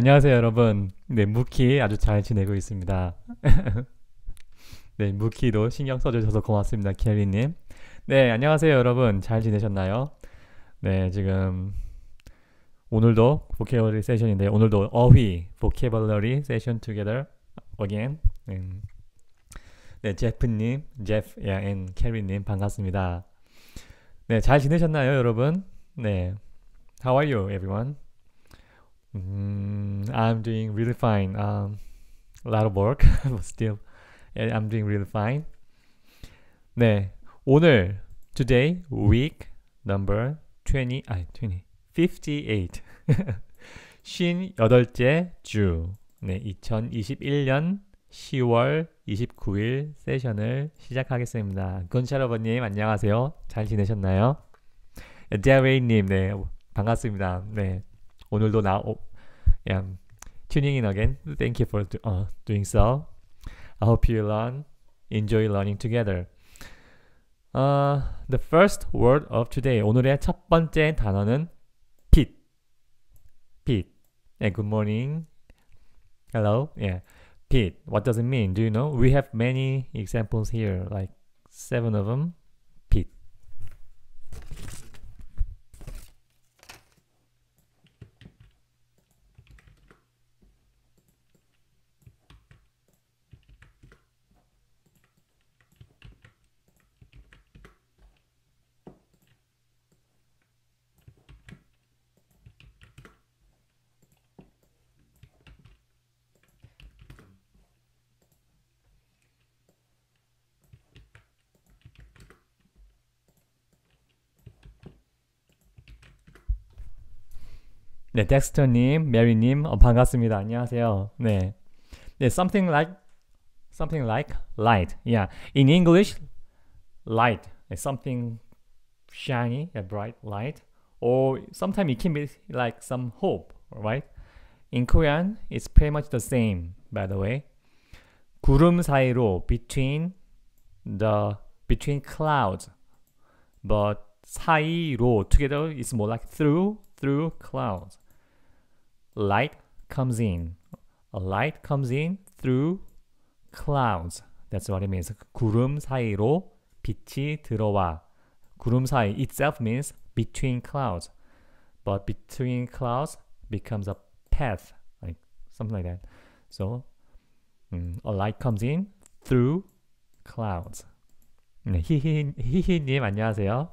안녕하세요, 여러분. 네, 무키 아주 잘 지내고 있습니다. 네, 무키도 신경 써주셔서 고맙습니다, 켈리님. 네, 안녕하세요, 여러분. 잘 지내셨나요? 네, 지금 오늘도 보케버리 세션인데 오늘도 어휘 보케벌러리 세션 t o g e t 네, 제프님, 제프, 앤 캐리님 반갑습니다. 네, 잘 지내셨나요, 여러분? 네, How are you, everyone? Mm, I'm doing really fine. Um, a lot of work, but still, yeah, I'm doing really fine. 네, 오늘 today week number 20 아니 20 58 58째 주. 네, 2021년 10월 29일 세션을 시작하겠습니다. 건샤라버님 안녕하세요. 잘 지내셨나요? 데아웨이님 네 반갑습니다. 네 오늘도 나 오, um, tuning in again. Thank you for do, uh, doing so. I hope you learn, enjoy learning together. Uh, the first word of today. 오늘의 첫 번째 단어는 pit. Pit. Yeah, good morning. Hello. Yeah. Pit. What does it mean? Do you know? We have many examples here, like seven of them. Pit. 네, 덱스터님, 메리님, 어, 반갑습니다. 안녕하세요. 네, 네, something like, something like light. Yeah, in English, light, something shiny, a bright light, or sometimes it can be like some hope, right? In Korean, it's pretty much the same, by the way. 구름 사이로 between the between clouds, but 사이로 together is more like through through clouds light comes in. A light comes in through clouds. That's what it means. 구름 사이로 빛이 들어와. 구름 사이 itself means between clouds. But between clouds becomes a path, like something like that. So um, a light comes in through clouds. 네, 히히 안녕하세요.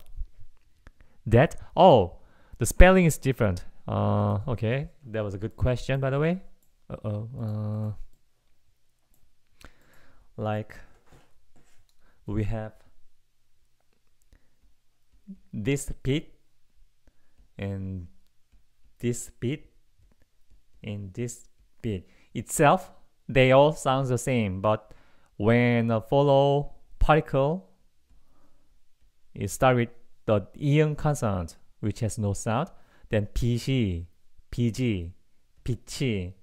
That oh the spelling is different. Uh, okay, that was a good question, by the way. Uh-oh. Uh, like, we have this bit and this bit and this bit itself they all sound the same but when a follow particle it start with the ion consonant which has no sound then 빛이, 빛이, 빛이,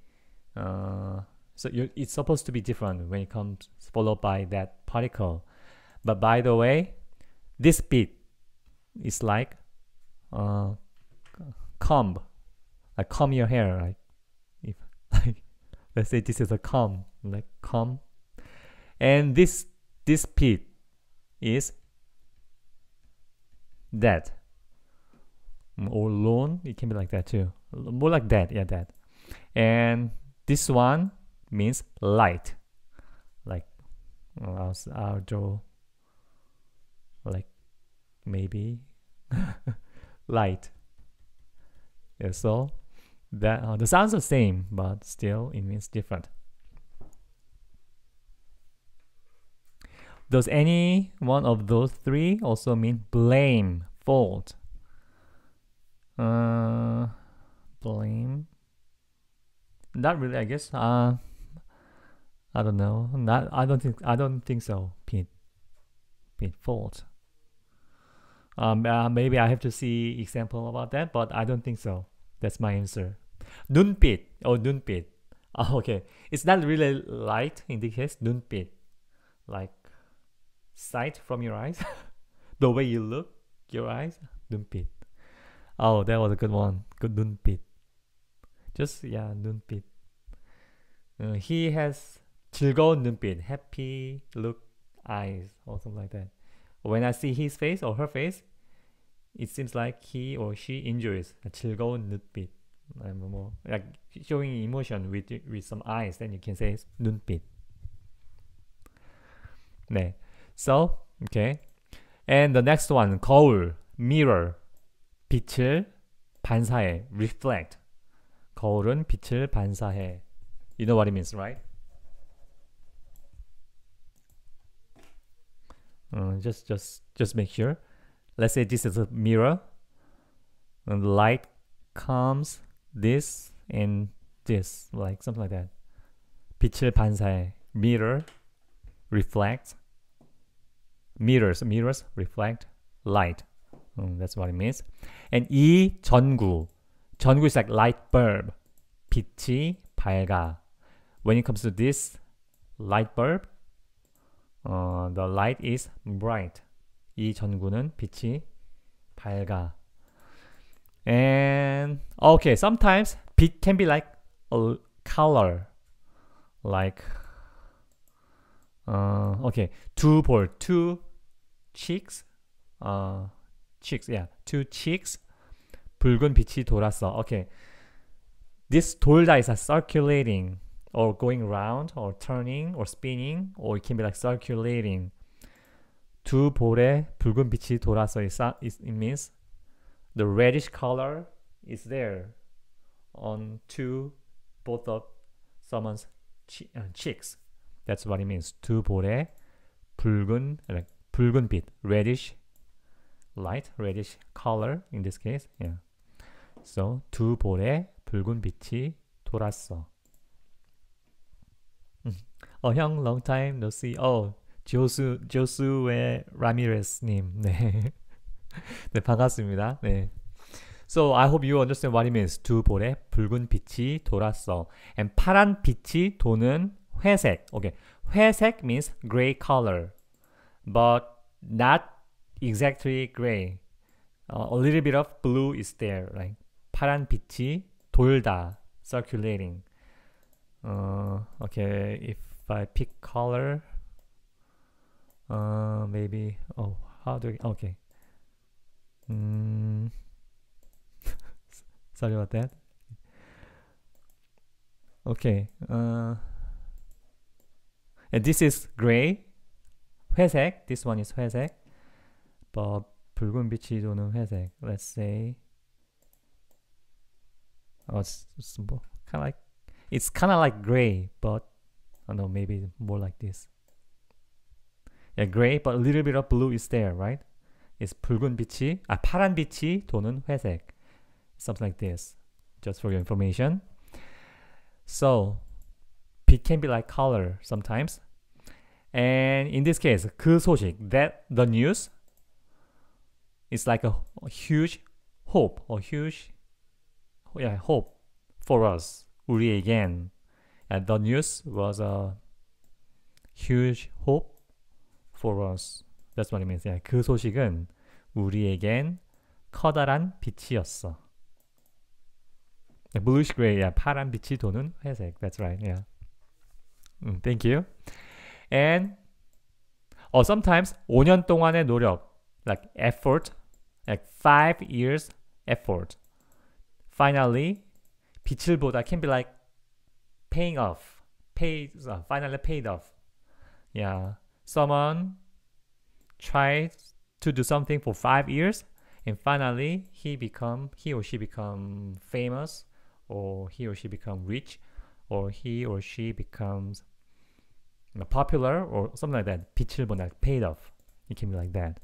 so it's supposed to be different when it comes followed by that particle. But by the way, this bit is like uh, comb, like comb your hair. Like if like let's say this is a comb, like comb, and this this bit is that. Mm, or loan. It can be like that too. More like that, yeah, that. And this one means light, like uh, mm, outdoor, like maybe light. Yeah, so that uh, the sounds are the same, but still it means different. Does any one of those three also mean blame, fault? Uh, blame. Not really, I guess. Uh, I don't know. Not. I don't think. I don't think so. Pin. Pin fault. Um, uh, maybe I have to see example about that, but I don't think so. That's my answer. 눈빛. Oh, 눈빛. Oh, okay. It's not really light in the case. 눈빛. Like sight from your eyes. the way you look, your eyes. 눈빛. Oh, that was a good one. Good 눈빛. Just yeah, 눈빛. Uh, he has 즐거운 눈빛, happy look, eyes, or something like that. When I see his face or her face, it seems like he or she enjoys a 즐거운 눈빛. like showing emotion with with some eyes. Then you can say 눈빛. 네. So okay, and the next one, 거울, mirror. 빛을 반사해, reflect. 거울은 빛을 반사해. You know what it means, right? Uh, just, just, just make sure. Let's say this is a mirror. And the light comes this and this, like something like that. 빛을 반사해. Mirror, reflect. Mirrors, mirrors, reflect, light. Um, that's what it means. And 이 전구, 전구 is like light bulb, 빛이 밝아. When it comes to this light bulb, uh, the light is bright. 이 전구는 빛이 밝아. And okay, sometimes 빛 can be like a color, like uh, okay, two ball, two cheeks. Uh, cheeks. Yeah, two cheeks. 붉은 빛이 돌았어. Okay. This 돌다 is a circulating or going round or turning or spinning or it can be like circulating. 두 볼에 붉은 빛이 돌아서 it means the reddish color is there on two both of someone's che uh, cheeks. That's what it means. 두 볼에 붉은 like 붉은 빛 reddish light reddish color in this case. Yeah. So 두 볼에 붉은 빛이 돌았어. 어형 long time no see. 어 조수 조수의 라미레스님. 네. 네 반갑습니다. 네. So I hope you understand what it means. 두 볼에 붉은 빛이 돌았어. And 파란 빛이 도는 회색. Okay. 회색 means gray color, but not exactly gray. Uh, a little bit of blue is there, like 파란 빛이 돌다, circulating. Uh, okay, if I pick color, uh, maybe, oh, how do, I, okay. Mm. Sorry about that. Okay, uh, and this is gray, 회색, this one is 회색 but 붉은 빛이 도는 회색. Let's say oh, it's, it's kind of like it's kind of like gray, but I don't know, maybe more like this. Yeah, gray, but a little bit of blue is there, right? It's 붉은 빛이, 아 파란 빛이 도는 회색. Something like this, just for your information. So, 빛 can be like color sometimes. And in this case, 그 소식, that the news, It's like a, a huge hope, a huge yeah, hope for us, 우리에겐. And the news was a huge hope for us. That's what it means. Yeah, 그 소식은 우리에겐 커다란 빛이었어. Yeah, bluish gray. Yeah, 파란 빛이 도는 회색. That's right. Yeah. Mm, thank you. And or sometimes 5년 동안의 노력, like effort like five years effort. Finally, 빛을 보다 can be like paying off, paid, uh, finally paid off. Yeah, someone tried to do something for five years, and finally he become he or she become famous, or he or she become rich, or he or she becomes popular or something like that. 빛을 보다 paid off. It can be like that.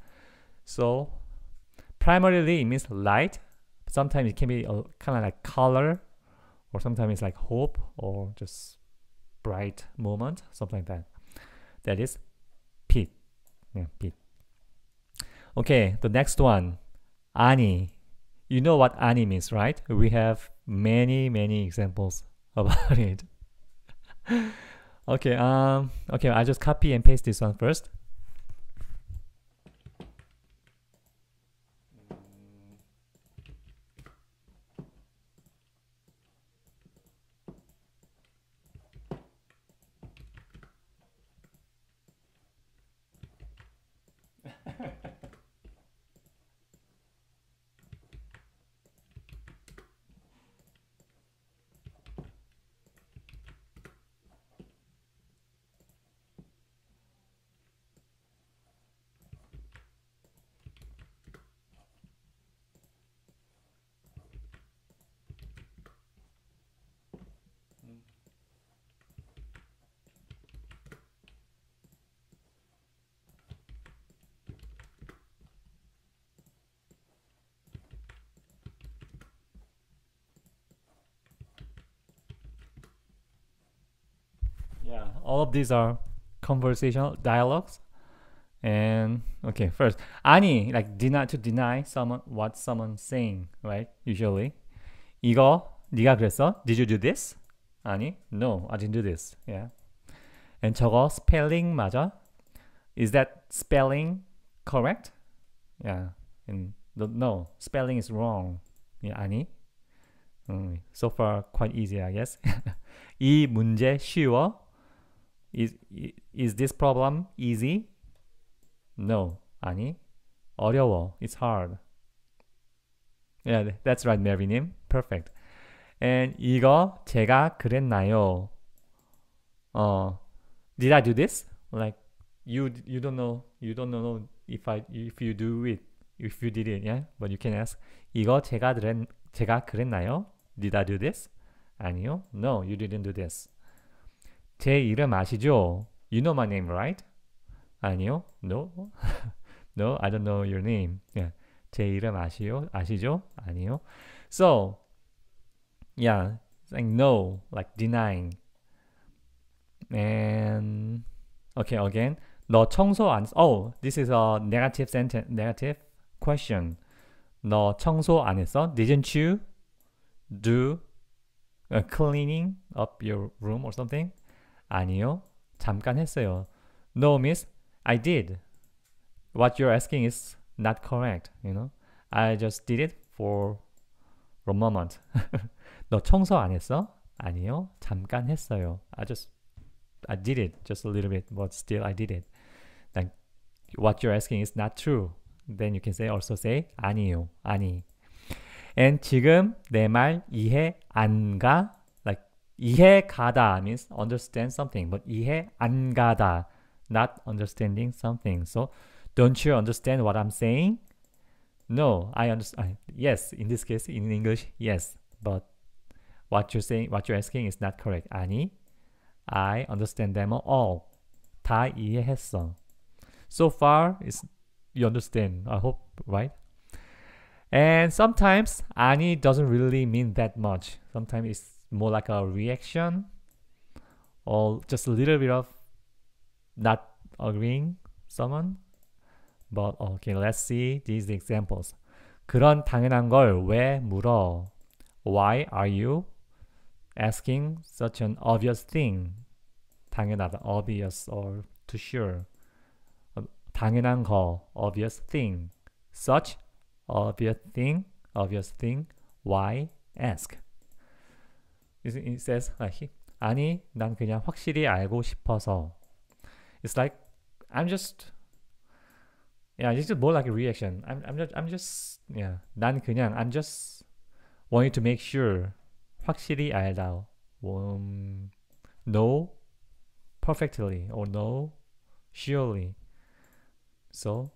So primarily it means light. sometimes it can be kind of like color, or sometimes it's like hope, or just bright moment, something like that. That is pit. Yeah, pit. Okay, the next one, ani. You know what ani means, right? We have many, many examples about it. okay, um, okay, I just copy and paste this one first. these are conversational dialogues. And okay, first, 아니, like deny to deny someone what someone's saying, right? Usually, 이거 네가 그랬어? Did you do this? 아니, no, I didn't do this. Yeah. And 저거 spelling 맞아? Is that spelling correct? Yeah. And the, no, spelling is wrong. Yeah, 아니. Mm, so far quite easy, I guess. 이 문제 쉬워? Is, is this problem easy? No. 아니, 어려워. It's hard. Yeah, that's right, Mary님. Perfect. And 이거 제가 그랬나요? 어, did I do this? Like, you you don't know, you don't know if I if you do it, if you did it, yeah. But you can ask. 이거 제가 그랬 제가 그랬나요? Did I do this? 아니요. No, you didn't do this. 제 이름 아시죠? You know my name, right? 아니요. No. no, I don't know your name. Yeah. 제 이름 아시요? 아시죠? 아니요. So, yeah, like no, like denying. And okay, again. 너 청소 안 Oh, this is a negative sentence, negative question. 너 청소 안 했어? Didn't you do a cleaning up your room or something? 아니요. 잠깐 했어요. No, miss. I did. What you're asking is not correct. You know? I just did it for a moment. 너 청소 안 했어? 아니요. 잠깐 했어요. I just I did it just a little bit, but still I did it. Like what you're asking is not true. Then you can say also say 아니요. 아니. And 지금 내 말 이해 안 가? 이해 가다 means understand something, but 이해 안 가다, not understanding something. So, don't you understand what I'm saying? No, I understand. Yes, in this case, in English, yes, but what you're saying, what you're asking is not correct. 아니, I understand them all. 다 이해했어. So far, is you understand. I hope, right? And sometimes 아니 doesn't really mean that much. Sometimes it's more like a reaction or just a little bit of not agreeing someone. But okay, let's see these examples. 그런 당연한 걸 왜 물어? Why are you asking such an obvious thing? 당연하다, obvious or to sure. 당연한 거, obvious thing. Such, obvious thing, obvious thing. Why ask? It says like 아니 난 그냥 확실히 알고 싶어서. It's like I'm just yeah, it's just more like a reaction. I'm I'm just I'm just yeah. 난 그냥 I'm just wanting to make sure 확실히 알다. Um, know perfectly or know surely. So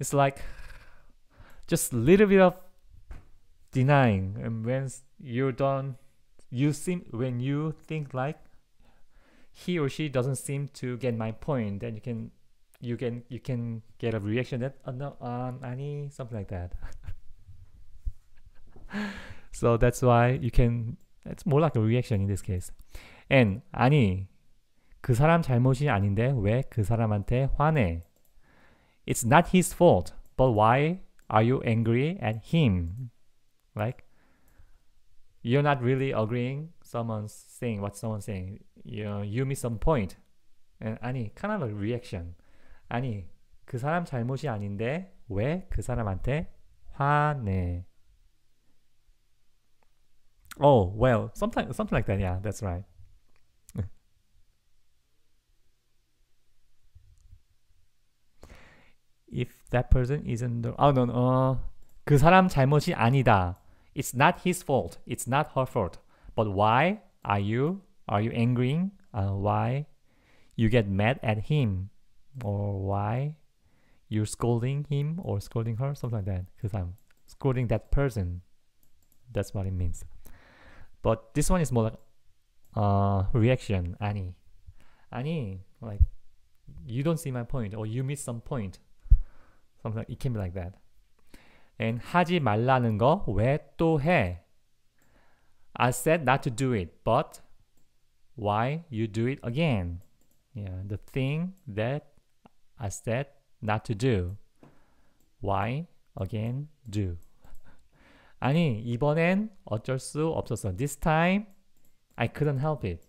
it's like just a little bit of denying and when you don't you seem when you think like he or she doesn't seem to get my point, then you can you can you can get a reaction that oh, no um something like that. so that's why you can it's more like a reaction in this case. And 아니 그 사람 잘못이 아닌데 왜 그 사람한테 화내? It's not his fault, but why are you angry at him? Like you're not really agreeing someone's saying what someone's saying. You, you miss some point. And, 아니, kind of a reaction. 아니, 그 사람 잘못이 아닌데 왜 그 사람한테 화내? Oh, well, something, something like that. Yeah, that's right. if that person isn't the, 아, oh, no, no. 어, 그 사람 잘못이 아니다. It's not his fault. It's not her fault. But why are you are you angry? Uh, why you get mad at him, or why you're scolding him or scolding her, something like that? Because I'm scolding that person. That's what it means. But this one is more like uh, reaction, Annie. Annie, like you don't see my point, or you miss some point. Something like, it can be like that. And 하지 말라는 거 왜 또 해? I said not to do it, but why you do it again? Yeah, the thing that I said not to do. Why again do? 아니 이번엔 어쩔 수 없었어. This time I couldn't help it.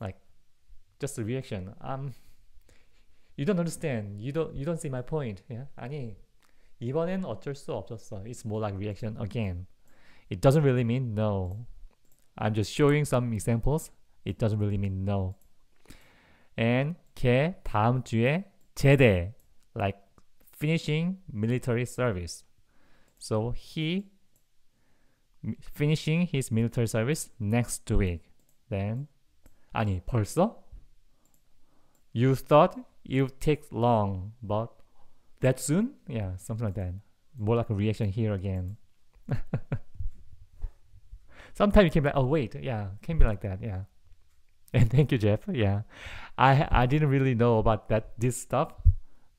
Like just a reaction. Um, you don't understand. You don't you don't see my point. Yeah? 아니 이번엔 어쩔 수 없었어. It's more like reaction again. It doesn't really mean no. I'm just showing some examples. It doesn't really mean no. And 걔 다음 주에 제대 like finishing military service. So he finishing his military service next week. Then 아니 벌써? You thought it would take long, but that soon? Yeah, something like that. More like a reaction here again. Sometimes you can be like, oh wait, yeah, can be like that, yeah. And thank you, Jeff. Yeah, I I didn't really know about that this stuff,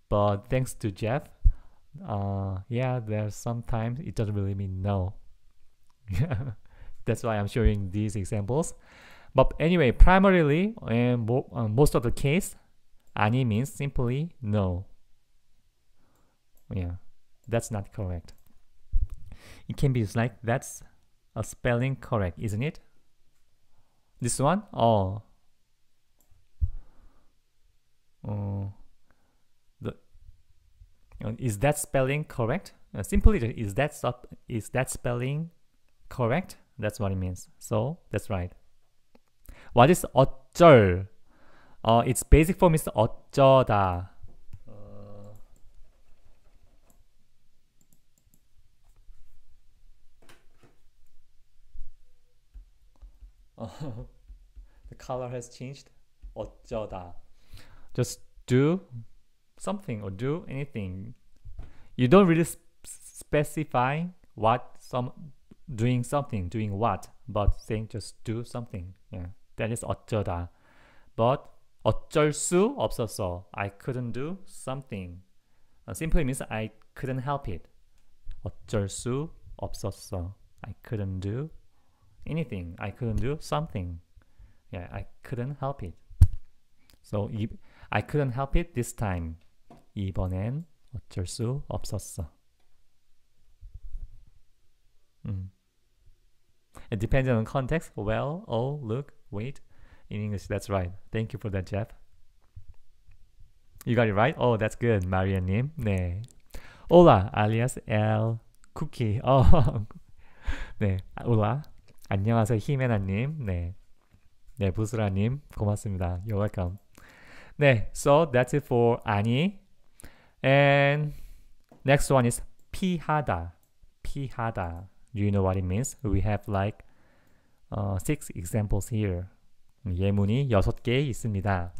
but thanks to Jeff, uh, yeah, there's sometimes it doesn't really mean no. That's why I'm showing these examples. But anyway, primarily and mo uh, most of the case, 아니 means simply no yeah that's not correct it can be like that's a spelling correct isn't it this one oh oh the uh, is that spelling correct uh, simply is that stop is that spelling correct that's what it means so that's right what is 어쩔 uh, its basic form is 어쩌다 the color has changed. 어쩌다. Just do something or do anything. You don't really sp specify what some doing something, doing what, but saying just do something. Yeah, that is 어쩌다. But 어쩔 수 없었어. I couldn't do something. Uh, simply means I couldn't help it. 어쩔 수 없었어. I couldn't do anything. I couldn't do something. Yeah, I couldn't help it. So I couldn't help it this time. 이번엔 어쩔 수 없었어. It depends on context. Well, oh, look, wait. In English, that's right. Thank you for that, Jeff. You got it right? Oh, that's good, name. 네. Hola, alias El Cookie. Oh, 네. Hola. 안녕하세요 히메나님. 네, 네 부스라님 고맙습니다. You're welcome. 네, so that's it for 아니. And next one is 피하다. 피하다. Do you know what it means? We have like uh, six examples here. 예문이 여섯 개 있습니다.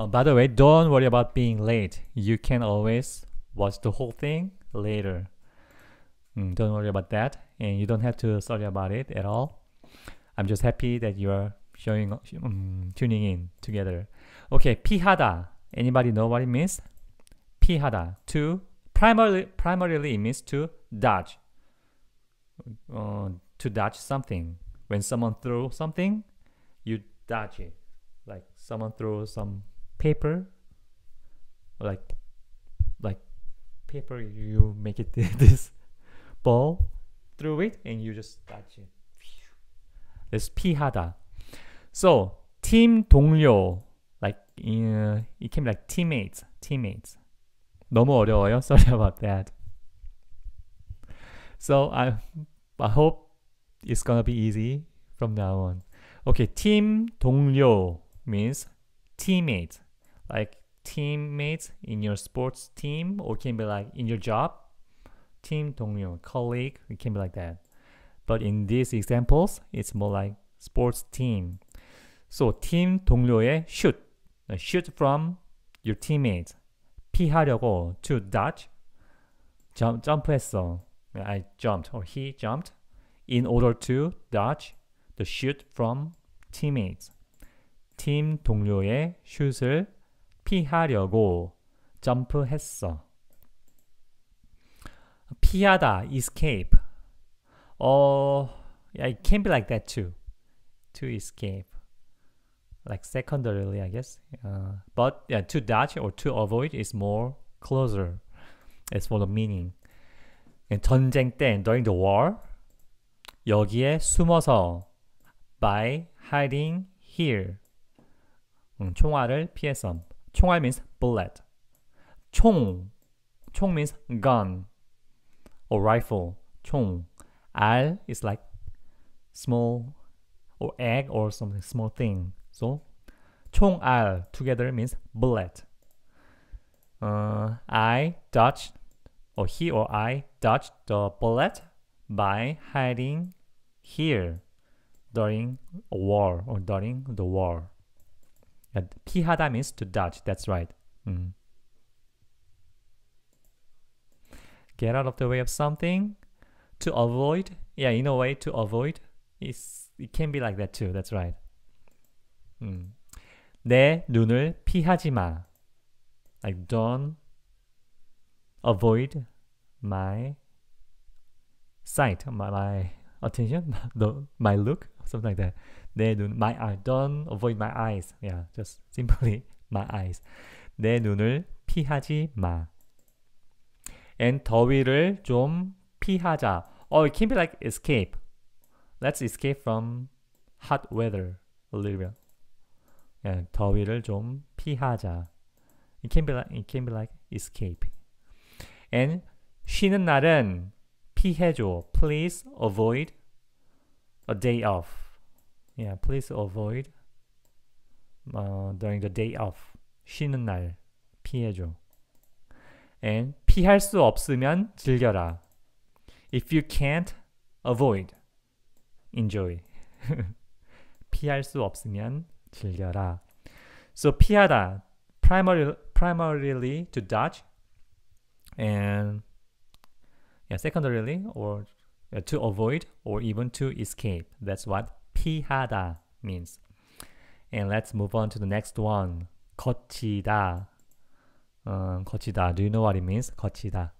Uh, by the way, don't worry about being late. You can always watch the whole thing later. Mm, don't worry about that. And you don't have to sorry about it at all. I'm just happy that you are showing, um, tuning in together. Okay, pihada. Anybody know what it means? Pihada. To primarily, primarily it means to dodge. Uh, to dodge something. When someone throws something, you dodge it. Like someone throws some paper like like paper you make it this ball through it and you just touch it it's 피하다 so team 동료 like uh, it came like teammates teammates 너무 어려워요 sorry about that so I I hope it's gonna be easy from now on okay team 동료 means teammates like teammates in your sports team or can be like in your job team 동료 colleague it can be like that but in these examples it's more like sports team so team 동료의 shoot shoot from your teammates 피하려고 to dodge jump 점프했어 I jumped or he jumped in order to dodge the shoot from teammates. Team 동료의 shoot을 피하려고 점프했어. 피하다, escape. 어, yeah, it can be like that too. To escape. Like secondarily, I guess. Uh, but yeah, to dodge or to avoid is more closer. As for the meaning. 전쟁 때, during the war, 여기에 숨어서 by hiding here. 음, 총알을 피해서 총알 means bullet. 총, 총 means gun or rifle. 총. 알 is like small or egg or something small thing. So 총알 together means bullet. Uh, I dodged or he or I dodged the bullet by hiding here during a war or during the war. Yeah, pihada means to dodge. That's right. Mm. Get out of the way of something to avoid. Yeah, in a way to avoid. It's, it can be like that too. That's right. Mm. 내 눈을 피하지 마. Like don't avoid my sight, my, my attention, the, my look, something like that. 내 눈, my eye, don't avoid my eyes. Yeah, just simply my eyes. 내 눈을 피하지 마. And 더위를 좀 피하자. Or oh, it can be like escape. Let's escape from hot weather a little bit. Yeah, 더위를 좀 피하자. It can be like it can be like escape. And 쉬는 날은 피해줘. Please avoid a day off yeah please avoid uh, during the day off 쉬는 날 피해줘 and 피할 수 없으면 즐겨라 if you can't avoid enjoy 피할 수 없으면 즐겨라 so 피하다 primarily primarily to dodge and yeah secondarily or uh, to avoid or even to escape that's what 피하다 means. And let's move on to the next one. 거치다. Um, 거치다. Do you know what it means? 거치다.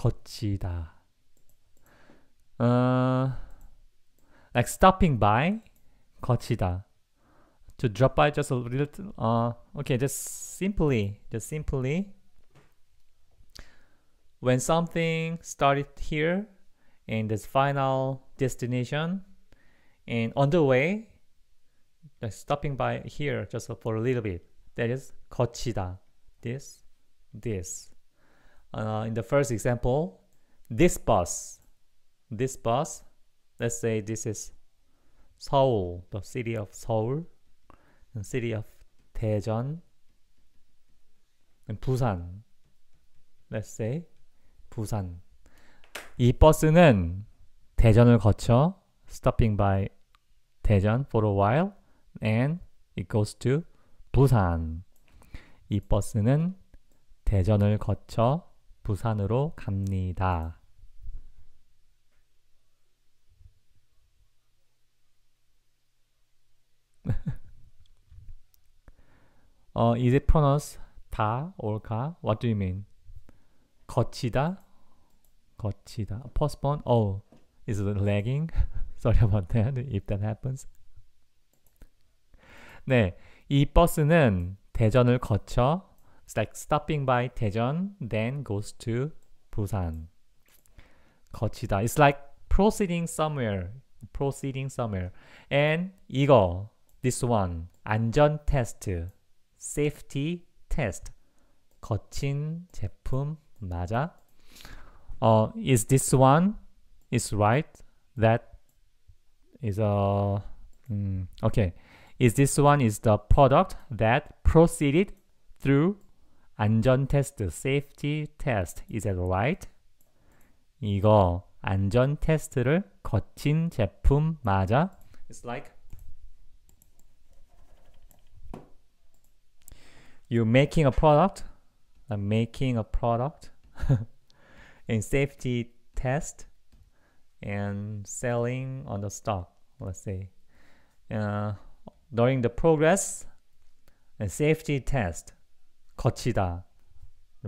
거치다. Uh, like stopping by, 거치다. To drop by just a little. Uh, okay, just simply, just simply. When something started here, in this final destination, and on the way, like stopping by here just for a little bit. That is 거치다. This, this. uh, in the first example, this bus, this bus, let's say this is Seoul, the city of Seoul, and city of Daejeon, and Busan, let's say 부산. 이 버스는 대전을 거쳐 stopping by 대전 for a while and it goes to 부산. 이 버스는 대전을 거쳐 부산으로 갑니다. 어, is it pronounced 다, 올까? What do you mean? 거치다? 거치다. Postpone? Oh, is it lagging? Sorry about that, if that happens. 네, 이 버스는 대전을 거쳐 It's like stopping by Daejeon, then goes to Busan. 거치다. It's like proceeding somewhere. Proceeding somewhere. And 이거, this one, 안전 테스트, safety test. 거친 제품 맞아? Uh, is this one is right? That is a uh, mm, okay. Is this one is the product that proceeded through 안전 테스트, safety test. Is that right? 이거 안전 테스트를 거친 제품 맞아? It's like you making a product. I'm making a product in safety test and selling on the stock. Let's say uh, during the progress a safety test. 거치다.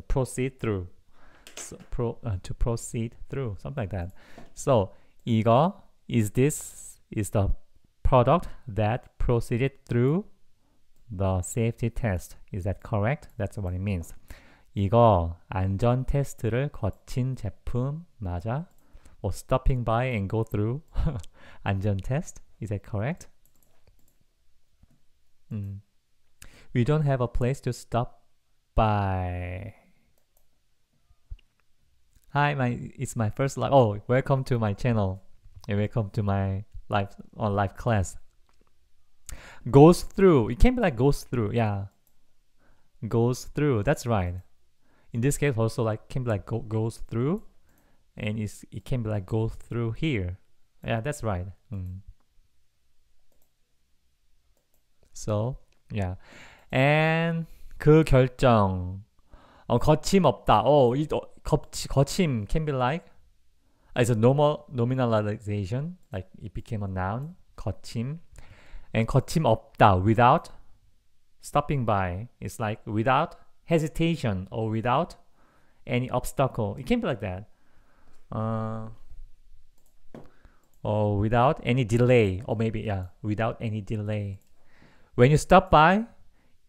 proceed through. So, pro, uh, to proceed through. Something like that. So, 이거 is this is the product that proceeded through the safety test. Is that correct? That's what it means. 이거 안전 테스트를 거친 제품 맞아? Or stopping by and go through 안전 test? Is that correct? Mm. We don't have a place to stop Bye. Hi, my it's my first live. Oh, welcome to my channel and welcome to my life on life class. Goes through. It can be like goes through. Yeah, goes through. That's right. In this case, also like can be like go, goes through, and it's, it can be like go through here. Yeah, that's right. Mm. So yeah, and 그 결정 어, 거침없다. 어, it, 어 거치, 거침 can be like as a normal nominalization like it became a noun 거침 and 없다 without stopping by it's like without hesitation or without any obstacle it can be like that uh, or without any delay or maybe yeah without any delay when you stop by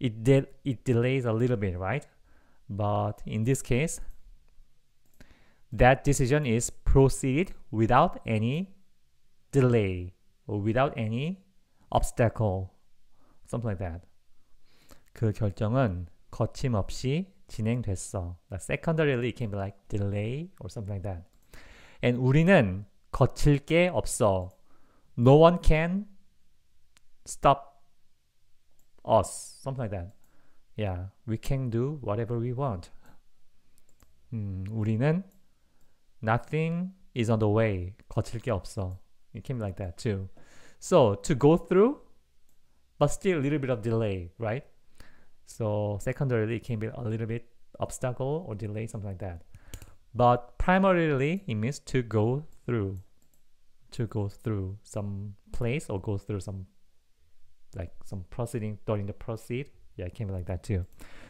it did it delays a little bit, right? But in this case, that decision is proceeded without any delay or without any obstacle, something like that. 그 결정은 거침없이 진행됐어. Secondarily, it can be like delay or something like that. And 우리는 거칠 게 없어. No one can stop us, something like that. Yeah, we can do whatever we want. 음, hmm, 우리는 nothing is on the way. 거칠 게 없어. It came like that too. So to go through, but still a little bit of delay, right? So secondarily, it can be a little bit obstacle or delay, something like that. But primarily, it means to go through, to go through some place or go through some like some proceeding during the proceed. Yeah, it can be like that too.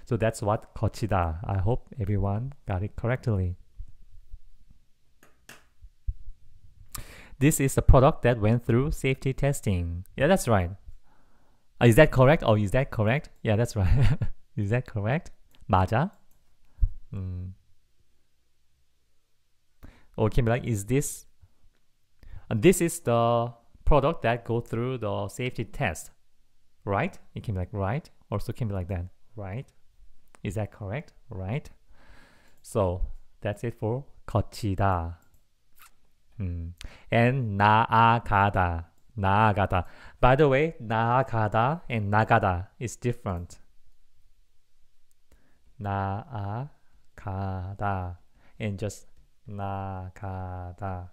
So that's what 거치다. I hope everyone got it correctly. This is a product that went through safety testing. Yeah, that's right. Uh, is that correct? Oh, is that correct? Yeah, that's right. is that correct? 맞아? Mm. Or oh, it can be like, is this... Uh, this is the product that go through the safety test right? It can be like right, also can be like that, right? Is that correct? Right? So that's it for 거치다. Mm. And 나아가다, 나아가다. By the way, 나아가다 and 나가다 is different. 나아가다 and just 나가다.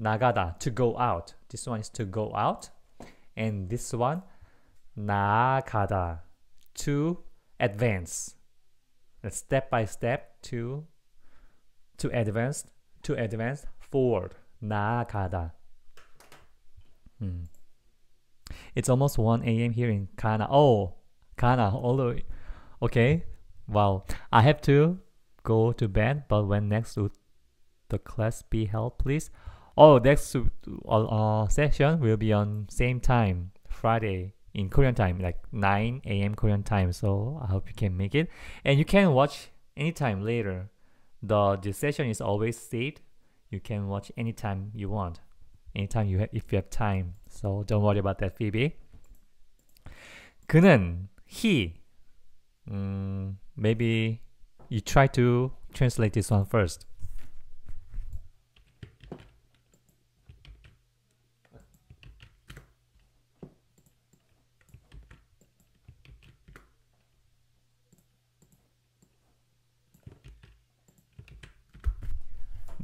나가다, to go out. This one is to go out and this one 나가다 to advance step by step to to advance to advance forward 나가다 hmm. it's almost 1 a.m. here in Ghana oh Ghana way. okay wow I have to go to bed but when next would the class be held please Oh, next uh, uh, session will be on same time, Friday in Korean time, like 9 a.m. Korean time. So I hope you can make it. And you can watch anytime later. The, the session is always saved. You can watch anytime you want, anytime you if you have time. So don't worry about that, Phoebe. 그는 he. Um, maybe you try to translate this one first.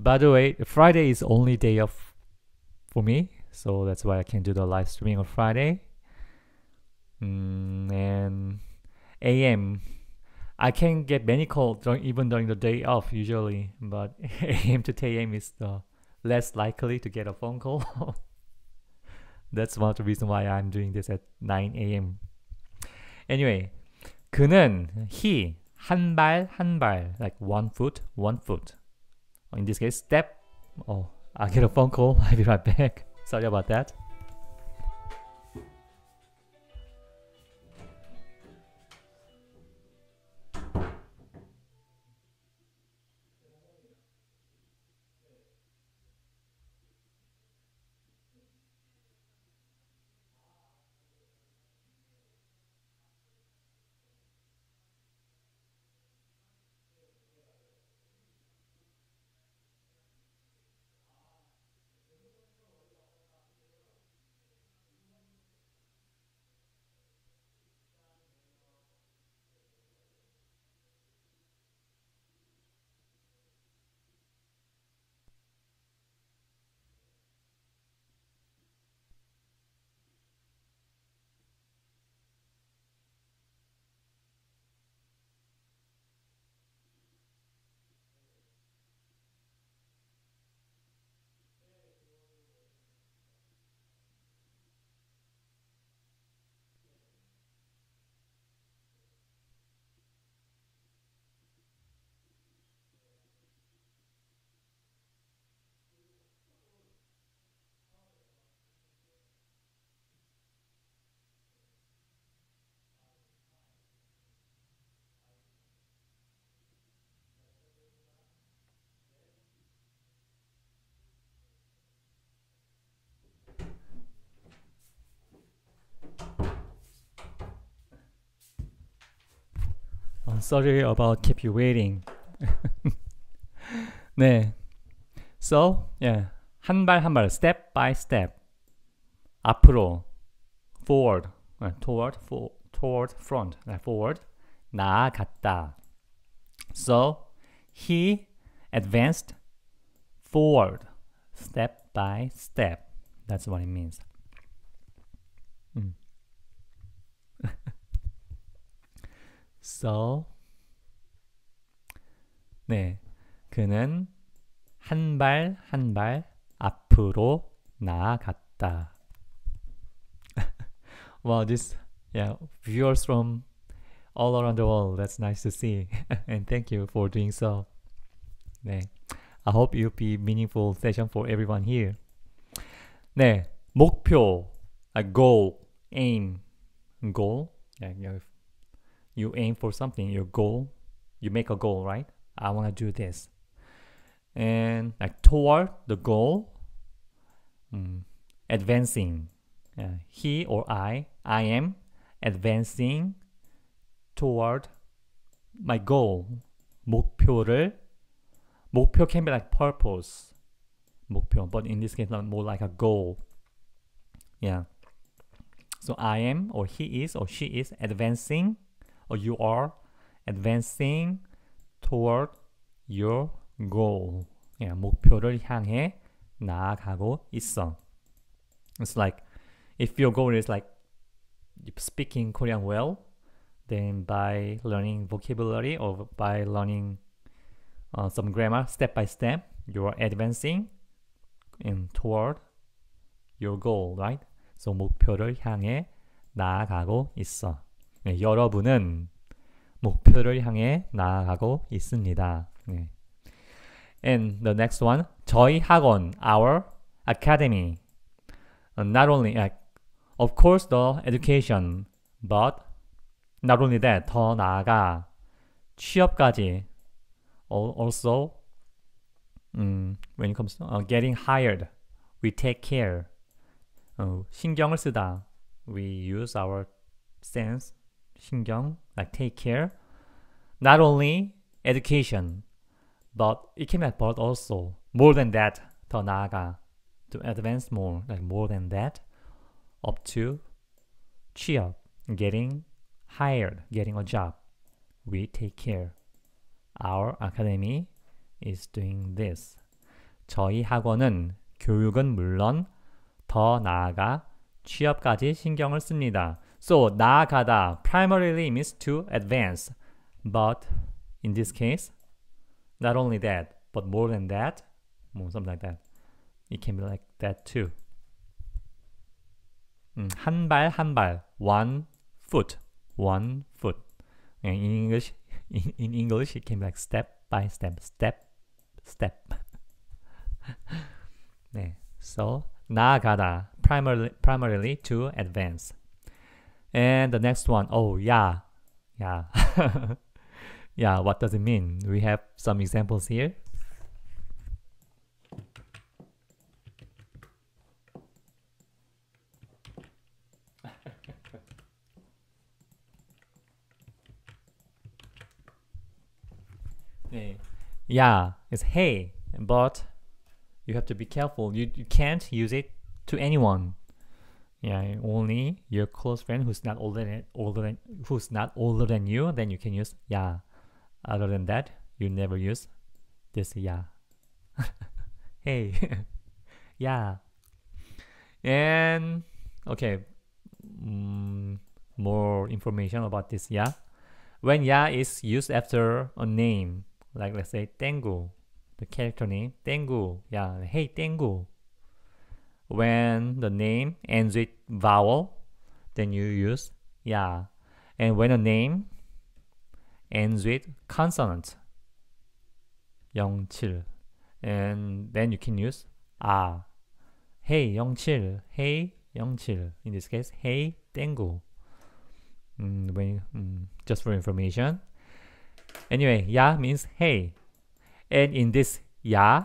By the way, Friday is only day off for me, so that's why I can do the live streaming on Friday. Mm, and AM, I can get many calls during, even during the day off usually, but AM to 10 AM is the less likely to get a phone call. That's one of the reason why I'm doing this at 9 AM. Anyway, 그는 he 한 발 한 발, like one foot one foot in this case step oh i get a phone call i'll be right back sorry about that sorry about keep you waiting. 네. So, yeah. 한 발 한발 step by step. 앞으로 forward, toward, for, toward front, forward 나아갔다. So, he advanced forward step by step. That's what it means. 음. 없어. 네. 그는 한 발 한 발 앞으로 나아갔다. wow, this yeah, viewers from all around the world. That's nice to see. and thank you for doing so. 네. I hope it'll be meaningful session for everyone here. 네. 목표, a goal, aim, goal. 네, 여기 you aim for something, your goal, you make a goal, right? I want to do this. And like toward the goal, mm, advancing. Uh, he or I, I am advancing toward my goal. 목표를 목표 can be like purpose. 목표, but in this case, more like a goal. Yeah. So I am or he is or she is advancing or you are advancing toward your goal. Yeah, 목표를 향해 나아가고 있어. It's like if your goal is like speaking Korean well, then by learning vocabulary or by learning uh, some grammar step by step, you are advancing in toward your goal, right? So 목표를 향해 나아가고 있어. 네, 여러분은 목표를 향해 나아가고 있습니다. 네. And the next one, 저희 학원, our academy. Not only, of course, the education, but not only that, 더 나아가 취업까지. Also, um, when it comes to uh, getting hired, we take care. 어, 신경을 쓰다. We use our sense 신경, like take care, not only education, but it can be but also more than that 더 나아가 to advance more, like more than that, up to, 취업, getting hired, getting a job. We take care. Our academy is doing this. 저희 학원은 교육은 물론 더 나아가 취업까지 신경을 씁니다. So 나아가다 primarily means to advance. But in this case, not only that, but more than that, something like that. It can be like that too. 한 발, 한 발, one foot, one foot. And in English, in, in English, it can be like step by step, step, step. 네, so 나아가다 primarily, primarily to advance. And the next one, oh yeah, yeah. yeah, what does it mean? We have some examples here. yeah, it's hey, but you have to be careful. You, you can't use it to anyone yeah, only your close friend who's not older than older than who's not older than you, then you can use yeah. Other than that, you never use this yeah. hey, yeah. And okay, mm, more information about this yeah. When yeah is used after a name, like let's say Tengu, the character name Tengu, yeah, hey Tengu, when the name ends with vowel, then you use ya. And when a name ends with consonant, 영칠, And then you can use ah. Hey 영칠, hey 영칠. In this case, hey 땡구. Mm, when, mm, just for information. Anyway, ya means hey. And in this ya,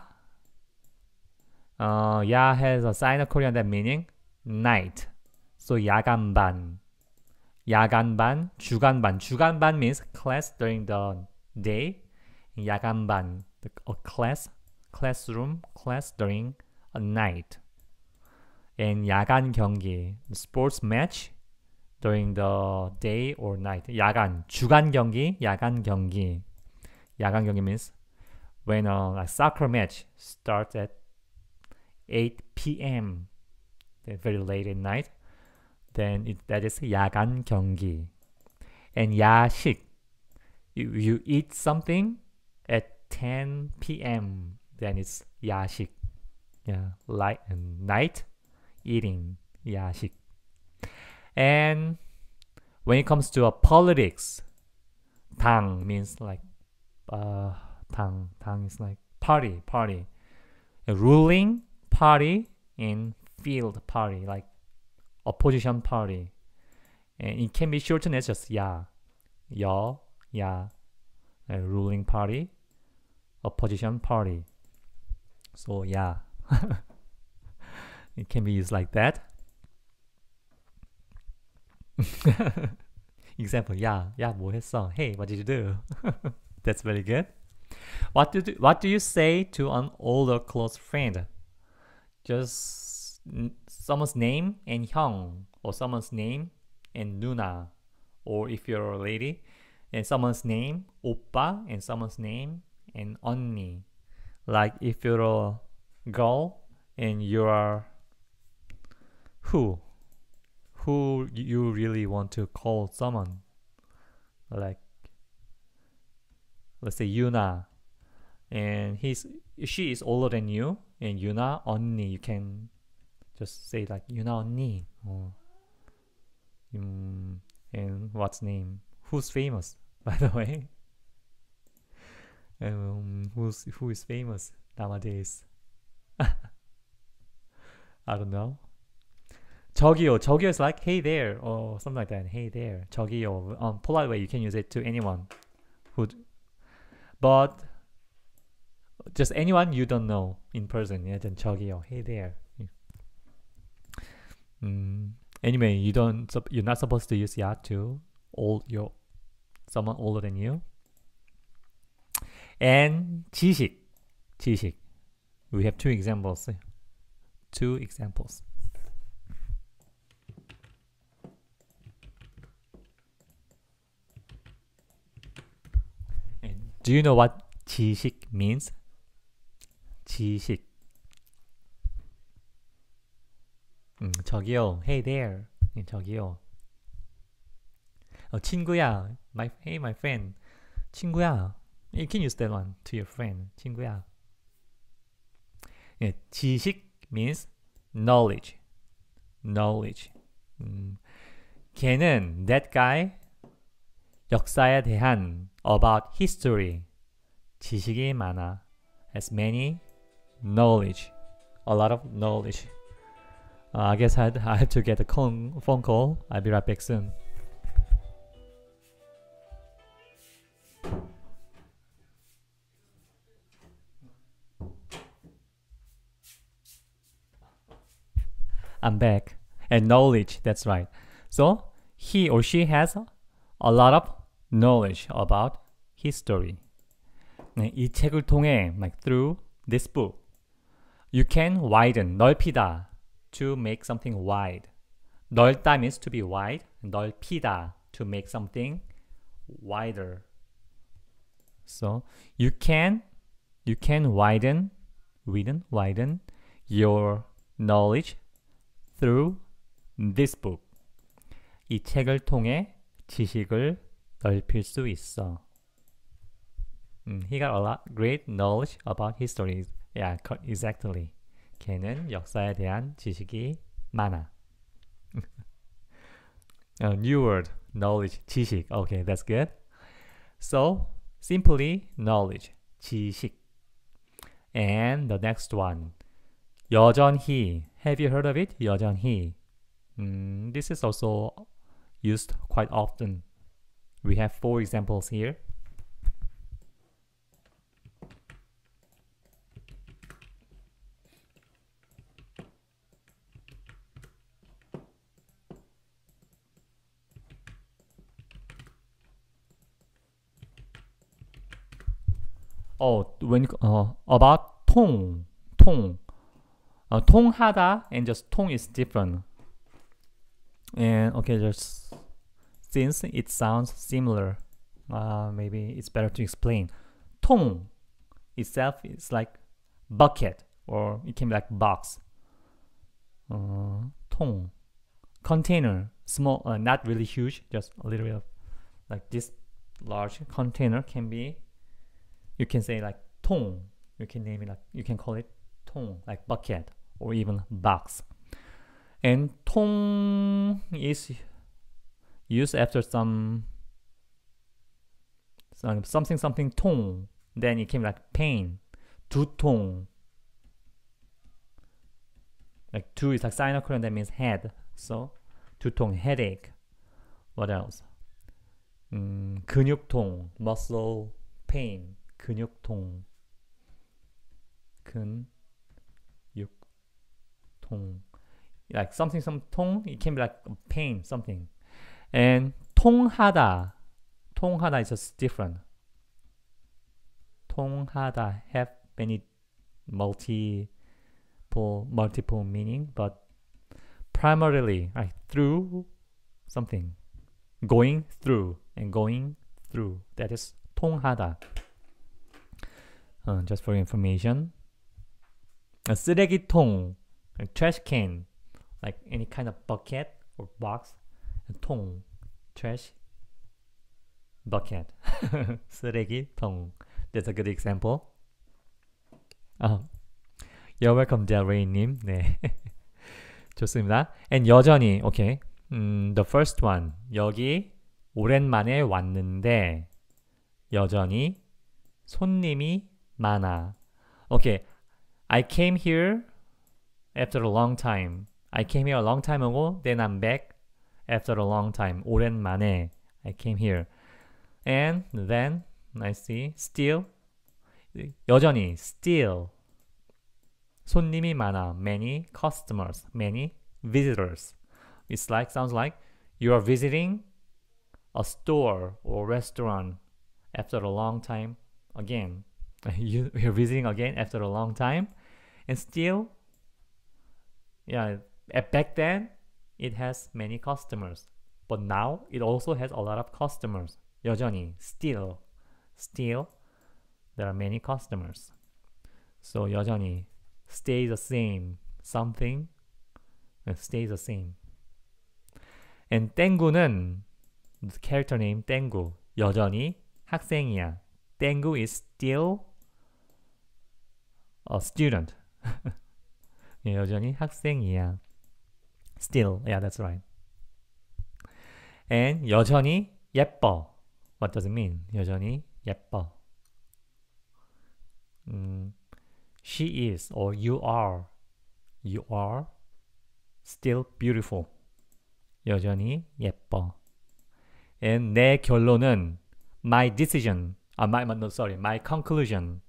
어, 야 has a sign of Korean that meaning night. So 야간반. 야간반, 주간반. 주간반 means class during the day. 야간반, a class, classroom, class during a night. And 야간 경기, sports match during the day or night. 야간, 주간 경기, 야간 경기. 야간 경기 means when a like, soccer match starts at 8 p.m. very late at night. Then it, that is 야간 경기. And 야식, you, you eat something at 10 p.m. Then it's 야식. Yeah, light and night eating 야식. And when it comes to a uh, politics, 당 means like uh, 당, 당 is like party, party. Uh, ruling party and field party, like opposition party. And it can be shortened as just ya, Ya, ya, ruling party, opposition party. So "ya," it can be used like that. Example, yeah, yeah, 뭐 song. Hey, what did you do? That's very good. What do, do what do you say to an older close friend? just someone's name and Hyung, or someone's name and Nuna, or if you're a lady, and someone's name Oppa, and someone's name and Onni. Like if you're a girl and you are who, who you really want to call someone, like let's say Yuna, and he's she is older than you and Yuna 언니 you can just say like Yuna 언니 or um, and what's name who's famous by the way um, who's who is famous nowadays I don't know 저기요 저기요 is like hey there or something like that hey there 저기요 on um, polite way you can use it to anyone who but just anyone you don't know in person. yeah, then 저기요, hey there. Um, anyway, you don't you're not supposed to use ya to old your someone older than you. And 지식, 지식. We have two examples. Eh? Two examples. And do you know what 지식 means? 지식. 음, 저기요. Hey there. 저기요. 어, 친구야. My, hey, my friend. 친구야. You can use that one to your friend. 친구야. 예, 지식 means knowledge. knowledge. 음, 걔는 that guy 역사에 대한 about history 지식이 많아. As many knowledge, a lot of knowledge. Uh, I guess i had, I have to get a con phone call. I'll be right back soon. I'm back. And knowledge, that's right. So he or she has a lot of knowledge about history. 이 책을 통해, like through this book, You can widen, 넓히다. To make something wide. 넓다 means to be wide. 넓히다. To make something wider. So you can you can widen widen widen your knowledge through this book. 이 책을 통해 지식을 넓힐 수 있어. He got a lot great knowledge about histories. Yeah, exactly. 걔는 역사에 대한 지식이 많아. A new word, knowledge, 지식. Okay, that's good. So, simply knowledge, 지식. And the next one, 여전히. Have you heard of it? 여전히. Mm, this is also used quite often. We have four examples here. Oh, when about 통, 통. 어, 통하다 and just 통 is different. And okay, just since it sounds similar, uh, maybe it's better to explain. 통 itself is like bucket or it can be like box. Uh, 통 container small uh, not really huge just a little bit of like this large container can be you can say like tong. You can name it like you can call it tong, like bucket or even box. And tong is used after some, something something tong. Then it came like pain, du tong. Like two is like sino Korean that means head. So du tong headache. What else? 근육통, mm, muscle pain. 근육통 근육통 like something some 통 it can be like pain something and 통하다 통하다 is just different 통하다 have many multiple multiple meaning but primarily right through something going through and going through that is 통하다 어, just for information. A 쓰레기통, a trash can, like any kind of bucket or box. 통, trash, bucket. 쓰레기통. That's a good example. 아, you're welcome, Delray님. 네, 좋습니다. And 여전히, 오케이. Okay. 음, the first one. 여기 오랜만에 왔는데 여전히 손님이 mana. Okay, I came here after a long time. I came here a long time ago. Then I'm back after a long time. 오랜만에 I came here. And then I see still 여전히 still 손님이 많아 many customers many visitors. It's like sounds like you are visiting a store or restaurant after a long time again. you, you're visiting again after a long time and still yeah back then it has many customers but now it also has a lot of customers 여전히 still still there are many customers so 여전히 stay the same something uh, stay the same and 땡구는 the character name 땡구 여전히 학생이야 땡구 is still a student. 예, 여전히 학생이야. Still, yeah, that's right. And 여전히 예뻐. What does it mean? 여전히 예뻐. 음, she is or you are, you are still beautiful. 여전히 예뻐. And 내 결론은 my decision. 아, my, no, sorry, my conclusion.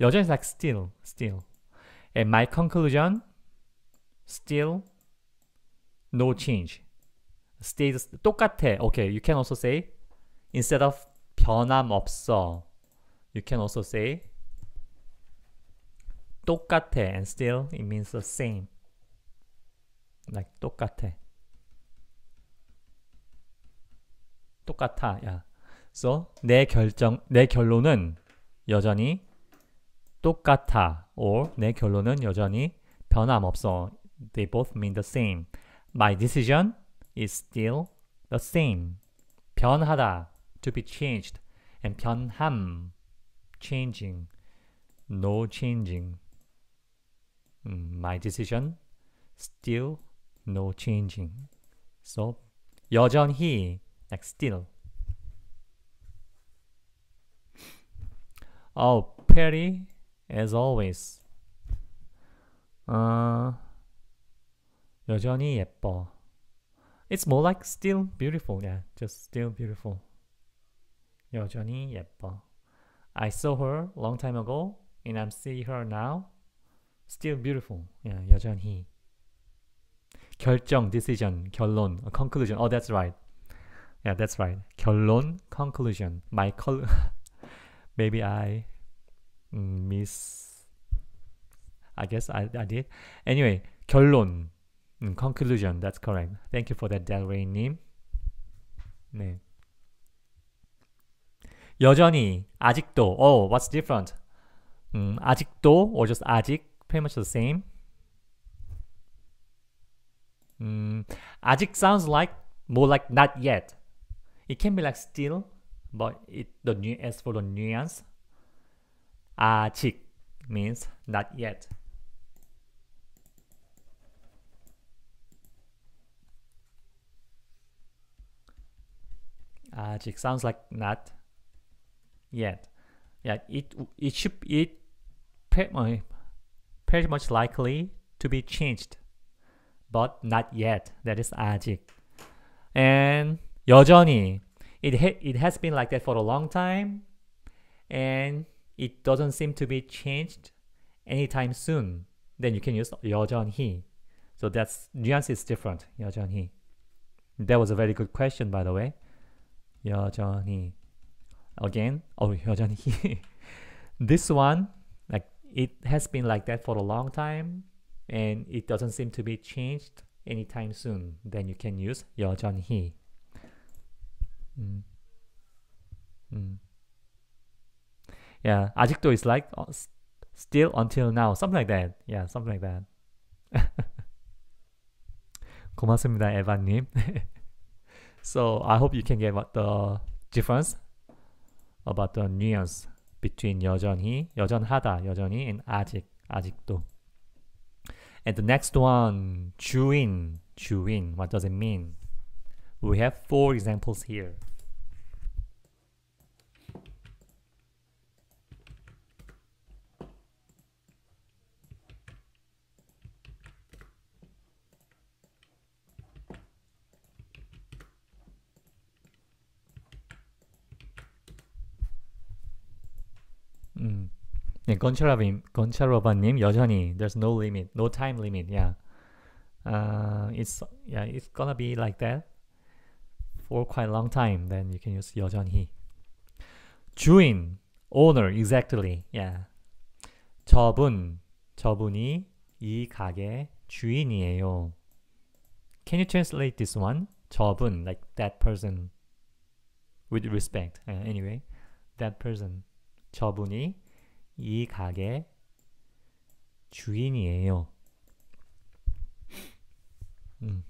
여전히 like still, still. And my conclusion, still, no change. Stays 똑같아. Okay, you can also say instead of 변함없어. You can also say 똑같아 and still it means the same. Like 똑같아. 똑같아. 야. Yeah. So 내 결정 내 결론은 여전히 똑같아 or 내 결론은 여전히 변함없어. They both mean the same. My decision is still the same. 변하다 to be changed and 변함 changing no changing. My decision still no changing. So 여전히 like still. Oh, Perry as always. 어, 여전히 예뻐. It's more like still beautiful. Yeah, just still beautiful. 여전히 예뻐. I saw her long time ago and I'm seeing her now. Still beautiful. Yeah, 여전히. 결정, decision, 결론, conclusion. Oh, that's right. Yeah, that's right. 결론, conclusion. My col Maybe I Mm, miss I guess I, I did. Anyway, 결론. Mm, conclusion. That's correct. Thank you for that Delray name 네. 여전히 아직도 oh what's different? 음, mm, 아직도 or just 아직 pretty much the same. 음, 아직 sounds like more like not yet. It can be like still, but it the s for the nuance 아직 means not yet. 아직 sounds like not yet. Yeah, it it should it pretty, pretty much likely to be changed, but not yet. That is 아직. And 여전히 it ha it has been like that for a long time, and it doesn't seem to be changed anytime soon, then you can use 여전히. So that's nuance is different. 여전히. That was a very good question, by the way. 여전히. Again, oh 여전히. this one, like it has been like that for a long time, and it doesn't seem to be changed anytime soon. Then you can use 여전히. Mm. Mm yeah 아직도 is like oh, still until now something like that yeah something like that 고맙습니다 에바님 so I hope you can get what the difference about the nuance between 여전히 여전하다 여전히 and 아직 아직도 and the next one 주인 주인 what does it mean we have four examples here 예, 건차라님, 건차로바님 여전히 there's no limit, no time limit. Yeah, uh, it's yeah, it's gonna be like that for quite a long time. Then you can use 여전히. 주인, owner, exactly. Yeah. 저분, 저분이 이 가게 주인이에요. Can you translate this one? 저분, like that person. With respect. Uh, anyway, that person. 저분이 이 가게 주인이에요. 음.